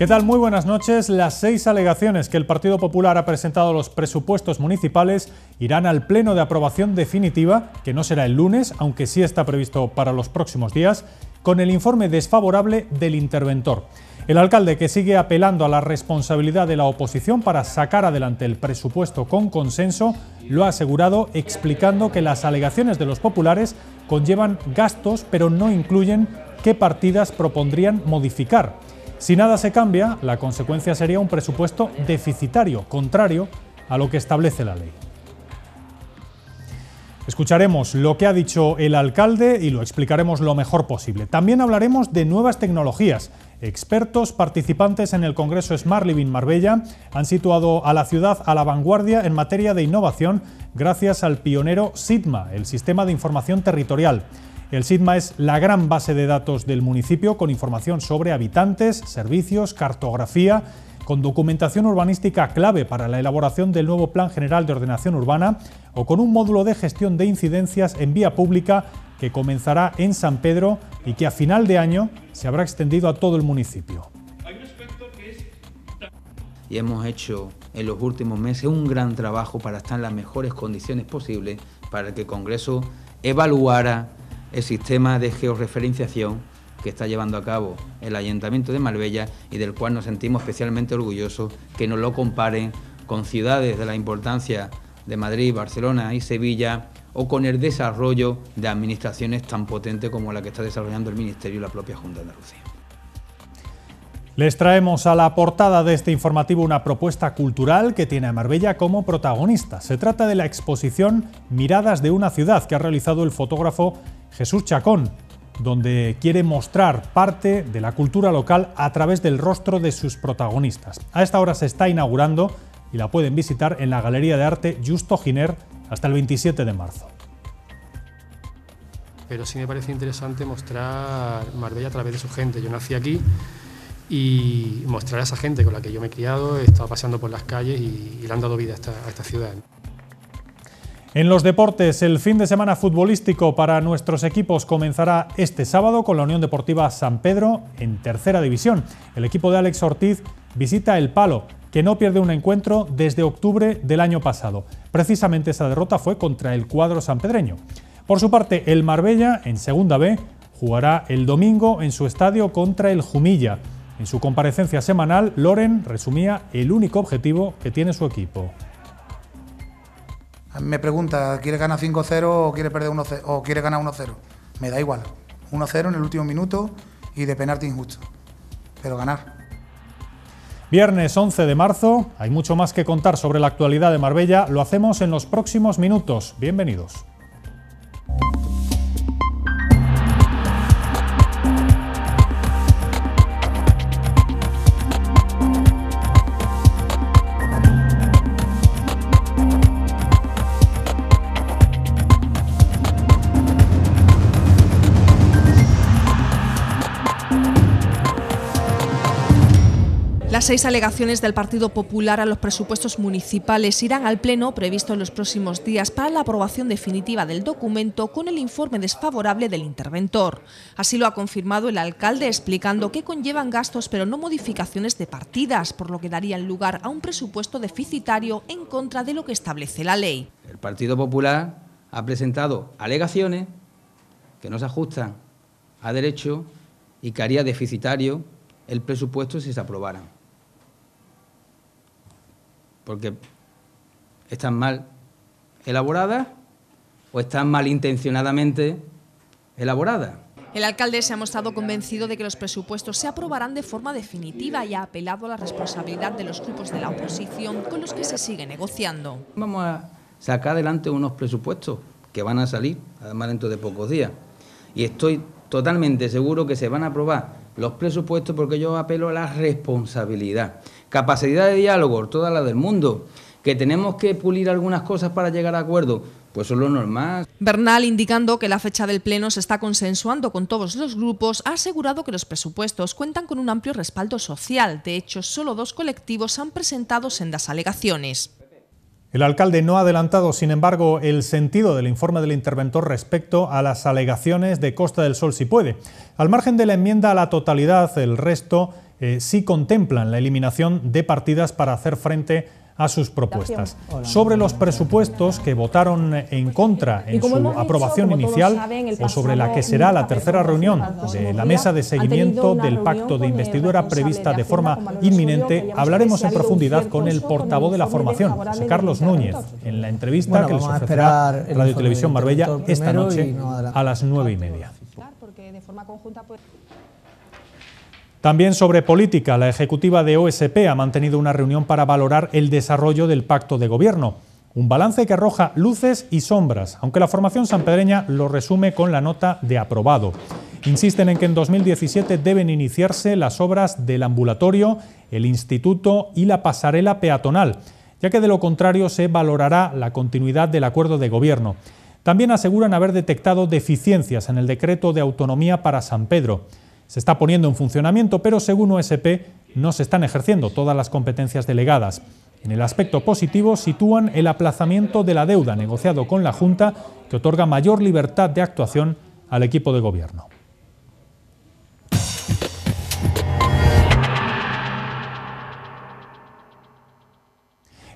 ¿Qué tal? Muy buenas noches. Las seis alegaciones que el Partido Popular ha presentado a los presupuestos municipales irán al pleno de aprobación definitiva, que no será el lunes, aunque sí está previsto para los próximos días, con el informe desfavorable del interventor. El alcalde, que sigue apelando a la responsabilidad de la oposición para sacar adelante el presupuesto con consenso, lo ha asegurado explicando que las alegaciones de los populares conllevan gastos, pero no incluyen qué partidas propondrían modificar. Si nada se cambia, la consecuencia sería un presupuesto deficitario, contrario a lo que establece la ley. Escucharemos lo que ha dicho el alcalde y lo explicaremos lo mejor posible. También hablaremos de nuevas tecnologías. Expertos participantes en el Congreso Smart Living Marbella han situado a la ciudad a la vanguardia en materia de innovación gracias al pionero SITMA, el Sistema de Información Territorial. El SIDMA es la gran base de datos del municipio con información sobre habitantes, servicios, cartografía, con documentación urbanística clave para la elaboración del nuevo Plan General de Ordenación Urbana o con un módulo de gestión de incidencias en vía pública que comenzará en San Pedro y que a final de año se habrá extendido a todo el municipio. Y hemos hecho en los últimos meses un gran trabajo para estar en las mejores condiciones posibles para que el Congreso evaluara el sistema de georreferenciación que está llevando a cabo el Ayuntamiento de Marbella y del cual nos sentimos especialmente orgullosos que nos lo comparen con ciudades de la importancia de Madrid, Barcelona y Sevilla o con el desarrollo de administraciones tan potentes como la que está desarrollando el Ministerio y la propia Junta de Andalucía. Les traemos a la portada de este informativo una propuesta cultural que tiene a Marbella como protagonista. Se trata de la exposición Miradas de una ciudad que ha realizado el fotógrafo Jesús Chacón, donde quiere mostrar parte de la cultura local a través del rostro de sus protagonistas. A esta hora se está inaugurando y la pueden visitar en la Galería de Arte Justo Giner hasta el 27 de marzo. Pero sí me parece interesante mostrar Marbella a través de su gente. Yo nací aquí y mostrar a esa gente con la que yo me he criado, he estado paseando por las calles y, le han dado vida a esta ciudad. En los deportes, el fin de semana futbolístico para nuestros equipos comenzará este sábado con la Unión Deportiva San Pedro en tercera división. El equipo de Alex Ortiz visita El Palo, que no pierde un encuentro desde octubre del año pasado. Precisamente esa derrota fue contra el cuadro sanpedreño. Por su parte, el Marbella, en segunda B, jugará el domingo en su estadio contra el Jumilla. En su comparecencia semanal, Loren resumía el único objetivo que tiene su equipo, me pregunta, ¿quiere ganar 5-0 o quiere perder 1 o quiere ganar 1-0? Me da igual. 1-0 en el último minuto y de penalti injusto. Pero ganar. Viernes 11 de marzo, hay mucho más que contar sobre la actualidad de Marbella, lo hacemos en los próximos minutos. Bienvenidos. Las seis alegaciones del Partido Popular a los presupuestos municipales irán al Pleno previsto en los próximos días para la aprobación definitiva del documento con el informe desfavorable del interventor. Así lo ha confirmado el alcalde explicando que conllevan gastos pero no modificaciones de partidas, por lo que darían lugar a un presupuesto deficitario en contra de lo que establece la ley. El Partido Popular ha presentado alegaciones que no se ajustan a derecho y que haría deficitario el presupuesto si se aprobaran porque están mal elaboradas o están malintencionadamente elaboradas. El alcalde se ha mostrado convencido de que los presupuestos se aprobarán de forma definitiva y ha apelado a la responsabilidad de los grupos de la oposición con los que se sigue negociando. Vamos a sacar adelante unos presupuestos que van a salir, además dentro de pocos días, y estoy totalmente seguro que se van a aprobar los presupuestos porque yo apelo a la responsabilidad. Capacidad de diálogo, toda la del mundo. Que tenemos que pulir algunas cosas para llegar a acuerdo, pues son lo normal. Bernal, indicando que la fecha del Pleno se está consensuando con todos los grupos, ha asegurado que los presupuestos cuentan con un amplio respaldo social. De hecho, solo dos colectivos han presentado sendas alegaciones. El alcalde no ha adelantado, sin embargo, el sentido del informe del interventor respecto a las alegaciones de Costa del Sol si puede. Al margen de la enmienda a la totalidad, el resto eh, sí contemplan la eliminación de partidas para hacer frente a sus propuestas. Sobre los presupuestos que votaron en contra en su aprobación inicial o sobre la que será la tercera reunión de la mesa de seguimiento del pacto de investidura prevista de forma inminente, hablaremos en profundidad con el portavoz de la formación, José Carlos Núñez, en la entrevista que les ofrecerá Radio Televisión Marbella esta noche a las nueve y media. También sobre política, la ejecutiva de OSP ha mantenido una reunión para valorar el desarrollo del pacto de gobierno. Un balance que arroja luces y sombras, aunque la formación sanpedreña lo resume con la nota de aprobado. Insisten en que en 2017 deben iniciarse las obras del ambulatorio, el instituto y la pasarela peatonal, ya que de lo contrario se valorará la continuidad del acuerdo de gobierno. También aseguran haber detectado deficiencias en el decreto de autonomía para San Pedro se está poniendo en funcionamiento, pero según OSP no se están ejerciendo todas las competencias delegadas. En el aspecto positivo sitúan el aplazamiento de la deuda negociado con la Junta, que otorga mayor libertad de actuación al equipo de gobierno.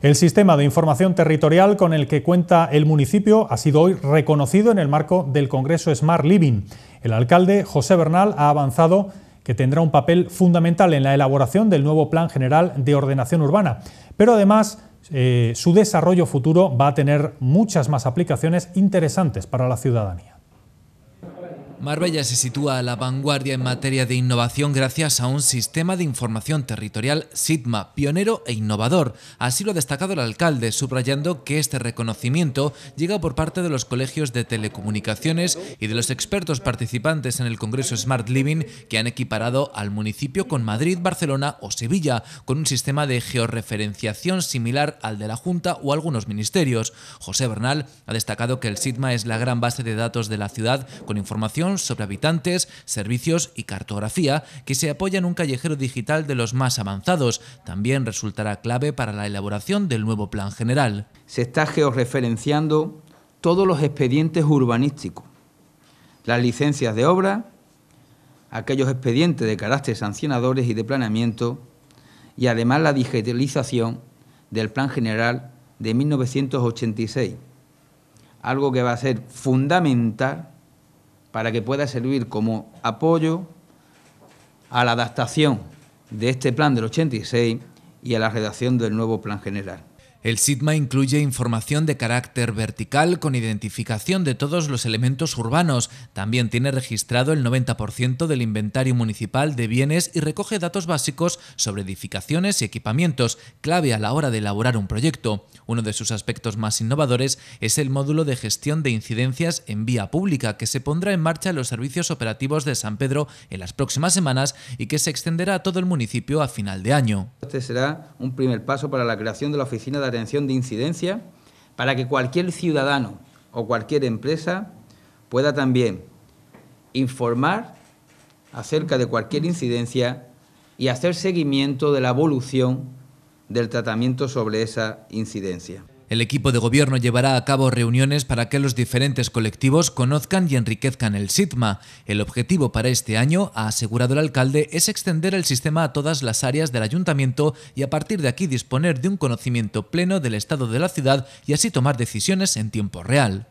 El sistema de información territorial con el que cuenta el municipio ha sido hoy reconocido en el marco del Congreso Smart Living. El alcalde José Bernal ha avanzado que tendrá un papel fundamental en la elaboración del nuevo Plan General de Ordenación Urbana, pero además eh, su desarrollo futuro va a tener muchas más aplicaciones interesantes para la ciudadanía. Marbella se sitúa a la vanguardia en materia de innovación gracias a un sistema de información territorial SITMA, pionero e innovador. Así lo ha destacado el alcalde, subrayando que este reconocimiento llega por parte de los colegios de telecomunicaciones y de los expertos participantes en el Congreso Smart Living que han equiparado al municipio con Madrid, Barcelona o Sevilla, con un sistema de georreferenciación similar al de la Junta o algunos ministerios. José Bernal ha destacado que el SITMA es la gran base de datos de la ciudad con información sobre habitantes, servicios y cartografía que se apoya en un callejero digital de los más avanzados. También resultará clave para la elaboración del nuevo plan general. Se está georreferenciando todos los expedientes urbanísticos, las licencias de obra, aquellos expedientes de carácter sancionadores y de planeamiento, y además la digitalización del Plan General de 1986, algo que va a ser fundamental para que pueda servir como apoyo a la adaptación de este plan del 86 y a la redacción del nuevo plan general. El SITMA incluye información de carácter vertical con identificación de todos los elementos urbanos. También tiene registrado el 90% del inventario municipal de bienes y recoge datos básicos sobre edificaciones y equipamientos, clave a la hora de elaborar un proyecto. Uno de sus aspectos más innovadores es el módulo de gestión de incidencias en vía pública que se pondrá en marcha en los servicios operativos de San Pedro en las próximas semanas y que se extenderá a todo el municipio a final de año. Este será un primer paso para la creación de la oficina de atención de incidencia para que cualquier ciudadano o cualquier empresa pueda también informar acerca de cualquier incidencia y hacer seguimiento de la evolución del tratamiento sobre esa incidencia. El equipo de gobierno llevará a cabo reuniones para que los diferentes colectivos conozcan y enriquezcan el SITMA. El objetivo para este año, ha asegurado el alcalde, es extender el sistema a todas las áreas del ayuntamiento y a partir de aquí disponer de un conocimiento pleno del estado de la ciudad y así tomar decisiones en tiempo real.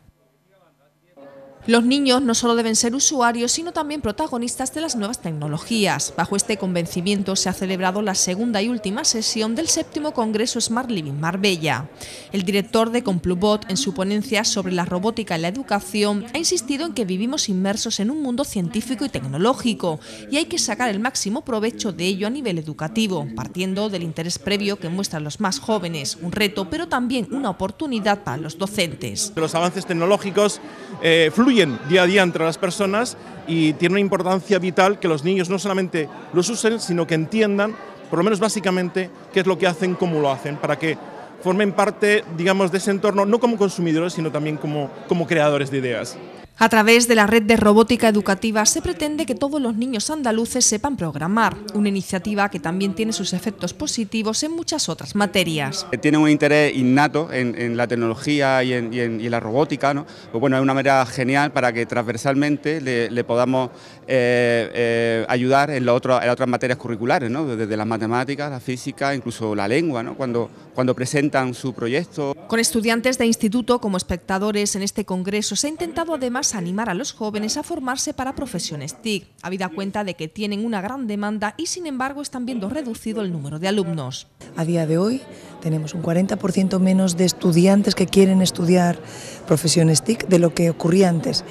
Los niños no solo deben ser usuarios, sino también protagonistas de las nuevas tecnologías. Bajo este convencimiento se ha celebrado la segunda y última sesión del séptimo Congreso Smart Living Marbella. El director de Complubot, en su ponencia sobre la robótica en la educación, ha insistido en que vivimos inmersos en un mundo científico y tecnológico y hay que sacar el máximo provecho de ello a nivel educativo, partiendo del interés previo que muestran los más jóvenes, un reto, pero también una oportunidad para los docentes. Los avances tecnológicos eh, fluyen día a día entre las personas y tiene una importancia vital que los niños no solamente los usen, sino que entiendan, por lo menos básicamente, qué es lo que hacen, cómo lo hacen, para que formen parte, digamos, de ese entorno, no como consumidores, sino también como, como creadores de ideas. A través de la red de robótica educativa se pretende que todos los niños andaluces sepan programar, una iniciativa que también tiene sus efectos positivos en muchas otras materias. Eh, tiene un interés innato en, la tecnología y en, la robótica, pues bueno, es una manera genial para que transversalmente le, podamos eh, eh, ayudar en, en otras materias curriculares, ¿no? desde las matemáticas, la física, incluso la lengua, cuando, cuando presentan su proyecto. Con estudiantes de instituto como espectadores en este congreso se ha intentado además animar a los jóvenes a formarse para profesiones TIC, habida cuenta de que tienen una gran demanda y sin embargo están viendo reducido el número de alumnos. A día de hoy tenemos un 40% menos de estudiantes que quieren estudiar profesiones TIC de lo que ocurría antes,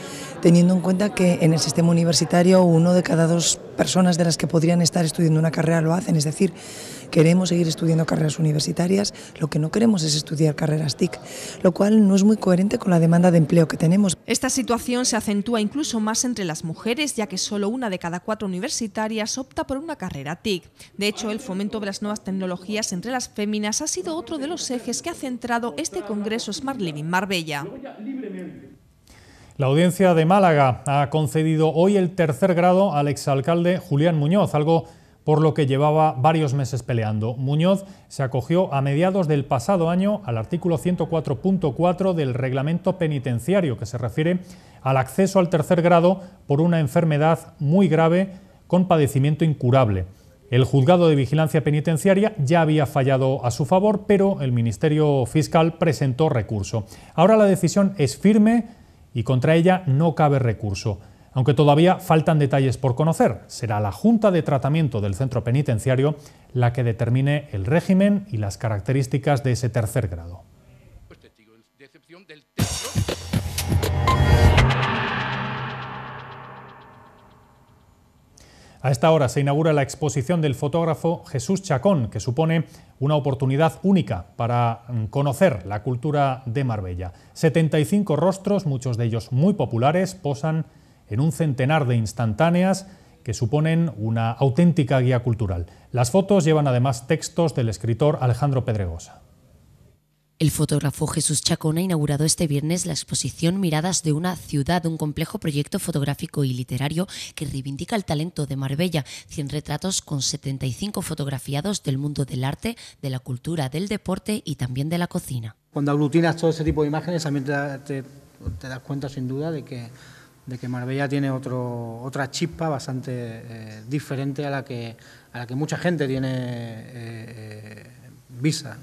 teniendo en cuenta que en el sistema universitario uno de cada dos personas de las que podrían estar estudiando una carrera lo hacen, es decir, Queremos seguir estudiando carreras universitarias, lo que no queremos es estudiar carreras TIC, lo cual no es muy coherente con la demanda de empleo que tenemos. Esta situación se acentúa incluso más entre las mujeres, ya que solo una de cada cuatro universitarias opta por una carrera TIC. De hecho, el fomento de las nuevas tecnologías entre las féminas ha sido otro de los ejes que ha centrado este Congreso Smart Living Marbella. La audiencia de Málaga ha concedido hoy el tercer grado al exalcalde Julián Muñoz, algo por lo que llevaba varios meses peleando. Muñoz se acogió a mediados del pasado año al artículo 104.4 del reglamento penitenciario que se refiere al acceso al tercer grado por una enfermedad muy grave con padecimiento incurable. El juzgado de vigilancia penitenciaria ya había fallado a su favor, pero el Ministerio Fiscal presentó recurso. Ahora la decisión es firme y contra ella no cabe recurso aunque todavía faltan detalles por conocer. Será la Junta de Tratamiento del Centro Penitenciario la que determine el régimen y las características de ese tercer grado. Pues A esta hora se inaugura la exposición del fotógrafo Jesús Chacón, que supone una oportunidad única para mm, conocer la cultura de Marbella. 75 rostros, muchos de ellos muy populares, posan en un centenar de instantáneas que suponen una auténtica guía cultural. Las fotos llevan además textos del escritor Alejandro Pedregosa. El fotógrafo Jesús Chacón ha inaugurado este viernes la exposición Miradas de una ciudad, un complejo proyecto fotográfico y literario que reivindica el talento de Marbella, 100 retratos con 75 fotografiados del mundo del arte, de la cultura, del deporte y también de la cocina. Cuando aglutinas todo ese tipo de imágenes también te, te das cuenta sin duda de que de que Marbella tiene otro, otra chispa bastante eh, diferente a la, que, a la que mucha gente tiene eh, eh, visa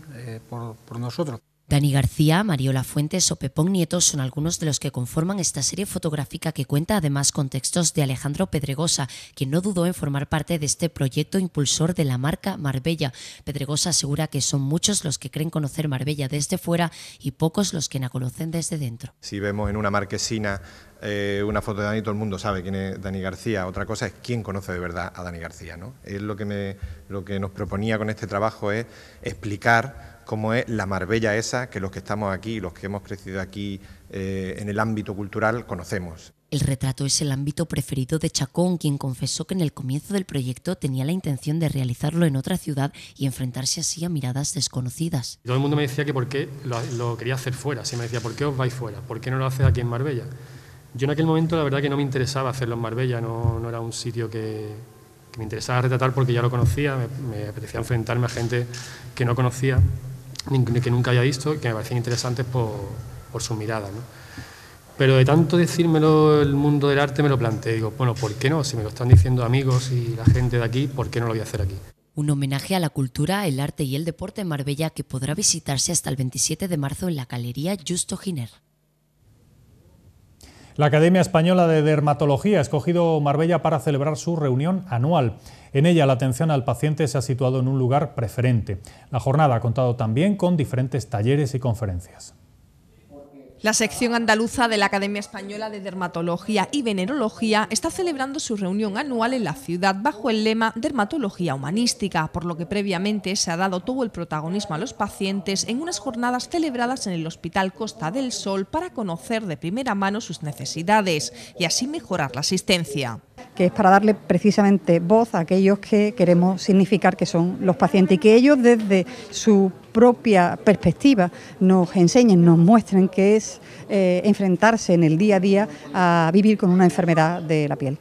por, por nosotros. Dani García, Mariola Fuentes o Pepón Nieto son algunos de los que conforman esta serie fotográfica que cuenta además con textos de Alejandro Pedregosa, quien no dudó en formar parte de este proyecto impulsor de la marca Marbella. Pedregosa asegura que son muchos los que creen conocer Marbella desde fuera y pocos los que la conocen desde dentro. Si vemos en una marquesina eh, una foto de Dani, todo el mundo sabe quién es Dani García. Otra cosa es quién conoce de verdad a Dani García. ¿no? Es lo que, me, lo que nos proponía con este trabajo es explicar como es la Marbella esa que los que estamos aquí, los que hemos crecido aquí eh, en el ámbito cultural, conocemos. El retrato es el ámbito preferido de Chacón, quien confesó que en el comienzo del proyecto tenía la intención de realizarlo en otra ciudad y enfrentarse así a miradas desconocidas. Todo el mundo me decía que por qué lo, quería hacer fuera, se me decía, ¿por qué os vais fuera? ¿Por qué no lo haces aquí en Marbella? Yo en aquel momento la verdad que no me interesaba hacerlo en Marbella, no, era un sitio que, me interesaba retratar porque ya lo conocía, me apetecía enfrentarme a gente que no conocía que nunca había visto que me parecían interesantes por, por su mirada. Pero de tanto decírmelo el mundo del arte me lo planteé. Digo, bueno, ¿por qué no? Si me lo están diciendo amigos y la gente de aquí, ¿por qué no lo voy a hacer aquí? Un homenaje a la cultura, el arte y el deporte en Marbella que podrá visitarse hasta el 27 de marzo en la Galería Justo Giner. La Academia Española de Dermatología ha escogido Marbella para celebrar su reunión anual. En ella la atención al paciente se ha situado en un lugar preferente. La jornada ha contado también con diferentes talleres y conferencias. La sección andaluza de la Academia Española de Dermatología y Venerología está celebrando su reunión anual en la ciudad bajo el lema Dermatología Humanística, por lo que previamente se ha dado todo el protagonismo a los pacientes en unas jornadas celebradas en el Hospital Costa del Sol para conocer de primera mano sus necesidades y así mejorar la asistencia que es para darle precisamente voz a aquellos que queremos significar que son los pacientes y que ellos desde su propia perspectiva nos enseñen, nos muestren que es eh, enfrentarse en el día a día a vivir con una enfermedad de la piel.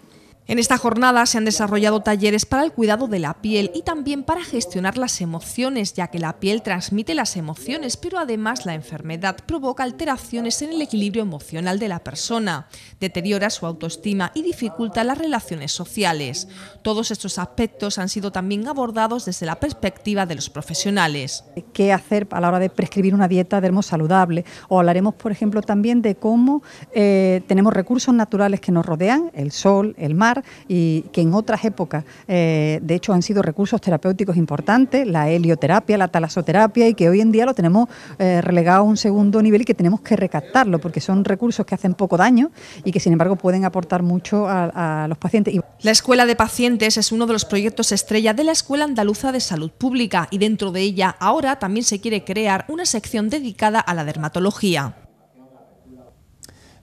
En esta jornada se han desarrollado talleres para el cuidado de la piel y también para gestionar las emociones, ya que la piel transmite las emociones, pero además la enfermedad provoca alteraciones en el equilibrio emocional de la persona, deteriora su autoestima y dificulta las relaciones sociales. Todos estos aspectos han sido también abordados desde la perspectiva de los profesionales. ¿Qué hacer a la hora de prescribir una dieta dermo saludable? O hablaremos, por ejemplo, también de cómo eh, tenemos recursos naturales que nos rodean, el sol, el mar, y que en otras épocas, eh, de hecho, han sido recursos terapéuticos importantes, la helioterapia, la talasoterapia, y que hoy en día lo tenemos eh, relegado a un segundo nivel y que tenemos que recaptarlo, porque son recursos que hacen poco daño y que, sin embargo, pueden aportar mucho a los pacientes. La Escuela de Pacientes es uno de los proyectos estrella de la Escuela Andaluza de Salud Pública y dentro de ella ahora también se quiere crear una sección dedicada a la dermatología.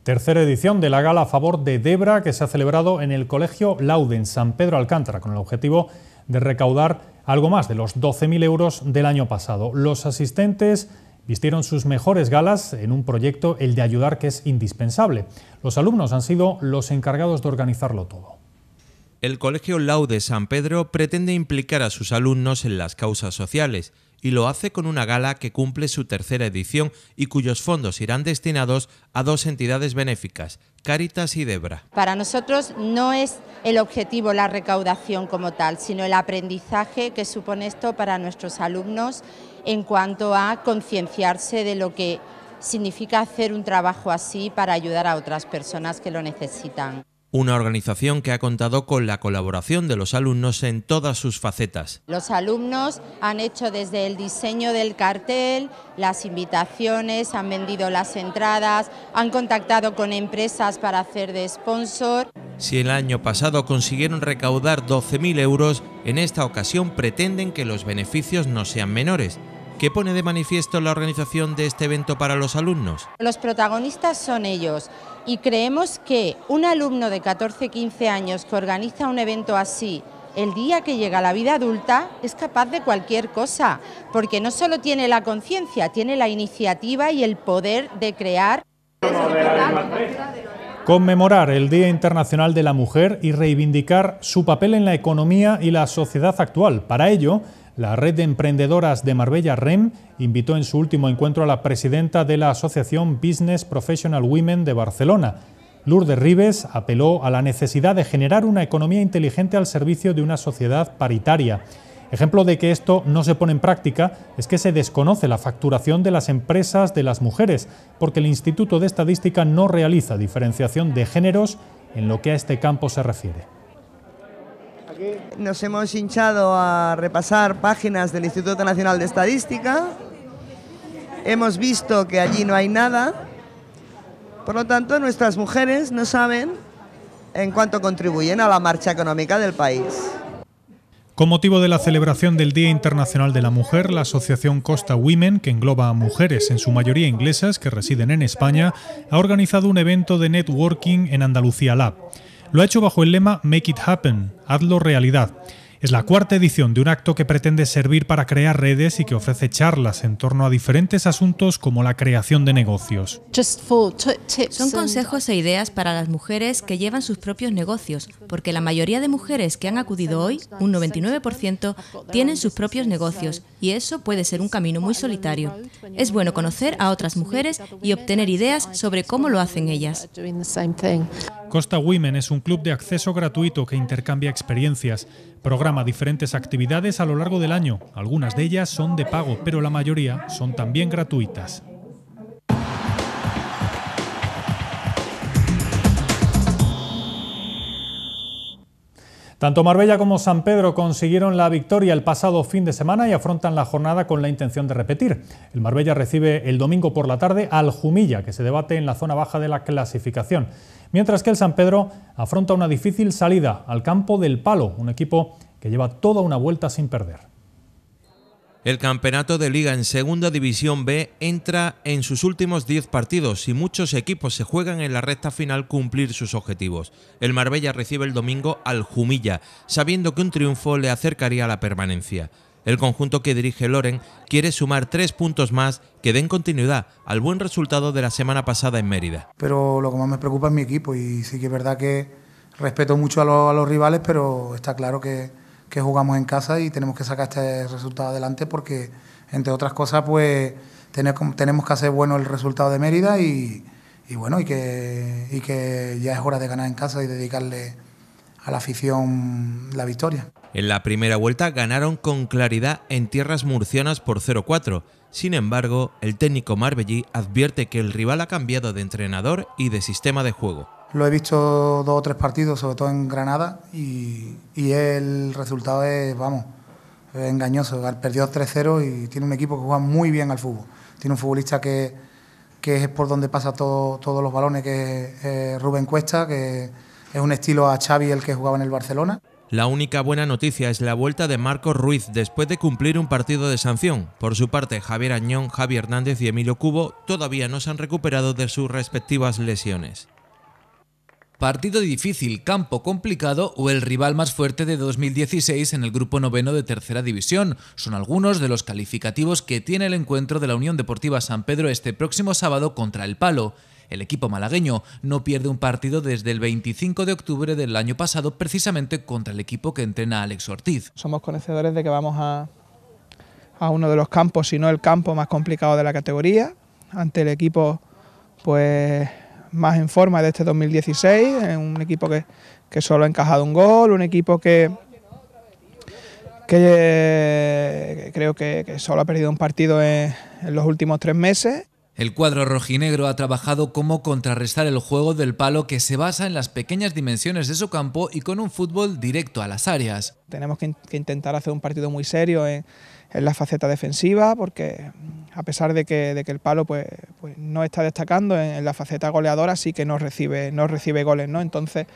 Tercera edición de la gala a favor de Debra que se ha celebrado en el Colegio Laude en San Pedro Alcántara con el objetivo de recaudar algo más de los 12.000 euros del año pasado. Los asistentes vistieron sus mejores galas en un proyecto, el de ayudar, que es indispensable. Los alumnos han sido los encargados de organizarlo todo. El Colegio Laude San Pedro pretende implicar a sus alumnos en las causas sociales y lo hace con una gala que cumple su tercera edición y cuyos fondos irán destinados a dos entidades benéficas, Caritas y Debra. Para nosotros no es el objetivo la recaudación como tal, sino el aprendizaje que supone esto para nuestros alumnos en cuanto a concienciarse de lo que significa hacer un trabajo así para ayudar a otras personas que lo necesitan una organización que ha contado con la colaboración de los alumnos en todas sus facetas. Los alumnos han hecho desde el diseño del cartel, las invitaciones, han vendido las entradas, han contactado con empresas para hacer de sponsor. Si el año pasado consiguieron recaudar 12.000 euros, en esta ocasión pretenden que los beneficios no sean menores ¿Qué pone de manifiesto la organización de este evento para los alumnos? Los protagonistas son ellos y creemos que un alumno de 14-15 años que organiza un evento así el día que llega a la vida adulta es capaz de cualquier cosa, porque no solo tiene la conciencia, tiene la iniciativa y el poder de crear. Conmemorar el Día Internacional de la Mujer y reivindicar su papel en la economía y la sociedad actual. Para ello, la red de emprendedoras de Marbella, REM, invitó en su último encuentro a la presidenta de la Asociación Business Professional Women de Barcelona. Lourdes Rives apeló a la necesidad de generar una economía inteligente al servicio de una sociedad paritaria. Ejemplo de que esto no se pone en práctica es que se desconoce la facturación de las empresas de las mujeres, porque el Instituto de Estadística no realiza diferenciación de géneros en lo que a este campo se refiere. Nos hemos hinchado a repasar páginas del Instituto Nacional de Estadística. Hemos visto que allí no hay nada. Por lo tanto, nuestras mujeres no saben en cuánto contribuyen a la marcha económica del país. Con motivo de la celebración del Día Internacional de la Mujer, la asociación Costa Women, que engloba a mujeres en su mayoría inglesas que residen en España, ha organizado un evento de networking en Andalucía Lab. Lo ha hecho bajo el lema Make It Happen, hazlo realidad, es la cuarta edición de un acto que pretende servir para crear redes y que ofrece charlas en torno a diferentes asuntos como la creación de negocios. Son consejos e ideas para las mujeres que llevan sus propios negocios, porque la mayoría de mujeres que han acudido hoy, un 99%, tienen sus propios negocios y eso puede ser un camino muy solitario. Es bueno conocer a otras mujeres y obtener ideas sobre cómo lo hacen ellas. Costa Women es un club de acceso gratuito que intercambia experiencias. Programa diferentes actividades a lo largo del año. Algunas de ellas son de pago, pero la mayoría son también gratuitas. Tanto Marbella como San Pedro consiguieron la victoria el pasado fin de semana y afrontan la jornada con la intención de repetir. El Marbella recibe el domingo por la tarde al Jumilla, que se debate en la zona baja de la clasificación mientras que el San Pedro afronta una difícil salida al campo del Palo, un equipo que lleva toda una vuelta sin perder. El campeonato de liga en Segunda División B entra en sus últimos 10 partidos y muchos equipos se juegan en la recta final cumplir sus objetivos. El Marbella recibe el domingo al Jumilla, sabiendo que un triunfo le acercaría a la permanencia el conjunto que dirige Loren quiere sumar tres puntos más que den continuidad al buen resultado de la semana pasada en Mérida. Pero lo que más me preocupa es mi equipo y sí que es verdad que respeto mucho a, los rivales, pero está claro que, jugamos en casa y tenemos que sacar este resultado adelante porque, entre otras cosas, pues tenemos que hacer bueno el resultado de Mérida y, bueno, y que ya es hora de ganar en casa y dedicarle a la afición la victoria. En la primera vuelta ganaron con claridad en tierras murcianas por 0-4. Sin embargo, el técnico Marbellí advierte que el rival ha cambiado de entrenador y de sistema de juego. Lo he visto dos o tres partidos, sobre todo en Granada, y, el resultado es, vamos, engañoso. Perdió 3-0 y tiene un equipo que juega muy bien al fútbol. Tiene un futbolista que, es por donde pasa todos los balones, que eh, Rubén Cuesta, que es un estilo a Xavi el que jugaba en el Barcelona. La única buena noticia es la vuelta de Marcos Ruiz después de cumplir un partido de sanción. Por su parte, Javier Añón, Javier Hernández y Emilio Cubo todavía no se han recuperado de sus respectivas lesiones. Partido difícil, campo complicado o el rival más fuerte de 2016 en el grupo noveno de tercera división son algunos de los calificativos que tiene el encuentro de la Unión Deportiva San Pedro este próximo sábado contra el Palo. El equipo malagueño no pierde un partido desde el 25 de octubre del año pasado, precisamente contra el equipo que entrena Alex Ortiz. Somos conocedores de que vamos a, uno de los campos, si no el campo más complicado de la categoría, ante el equipo pues más en forma de este 2016, un equipo que, solo ha encajado un gol, un equipo que, creo que, solo ha perdido un partido en, en los últimos tres meses. El cuadro rojinegro ha trabajado cómo contrarrestar el juego del palo que se basa en las pequeñas dimensiones de su campo y con un fútbol directo a las áreas. Tenemos que, intentar hacer un partido muy serio en la faceta defensiva, porque mm, a pesar de que, de que el palo pues, pues no está destacando en, la faceta goleadora, sí que no recibe, recibe goles. ¿no? Entonces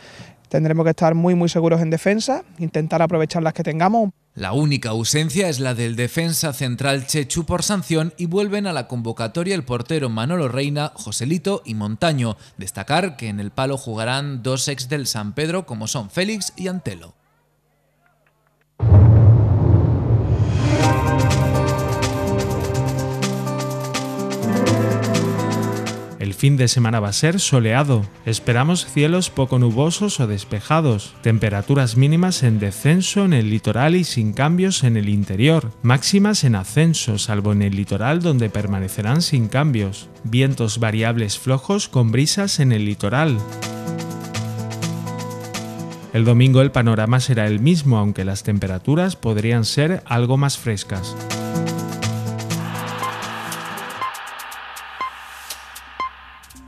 tendremos que estar muy, muy seguros en defensa, intentar aprovechar las que tengamos. La única ausencia es la del defensa central Chechu por sanción y vuelven a la convocatoria el portero Manolo Reina, Joselito y Montaño. Destacar que en el palo jugarán dos ex del San Pedro como son Félix y Antelo. El fin de semana va a ser soleado. Esperamos cielos poco nubosos o despejados, temperaturas mínimas en descenso en el litoral y sin cambios en el interior, máximas en ascenso salvo en el litoral donde permanecerán sin cambios, vientos variables flojos con brisas en el litoral. El domingo el panorama será el mismo, aunque las temperaturas podrían ser algo más frescas.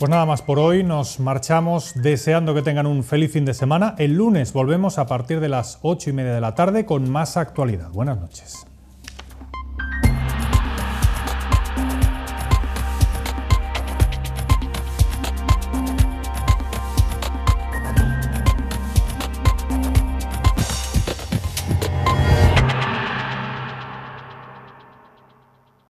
Pues nada más por hoy, nos marchamos deseando que tengan un feliz fin de semana. El lunes volvemos a partir de las ocho y media de la tarde con más actualidad. Buenas noches.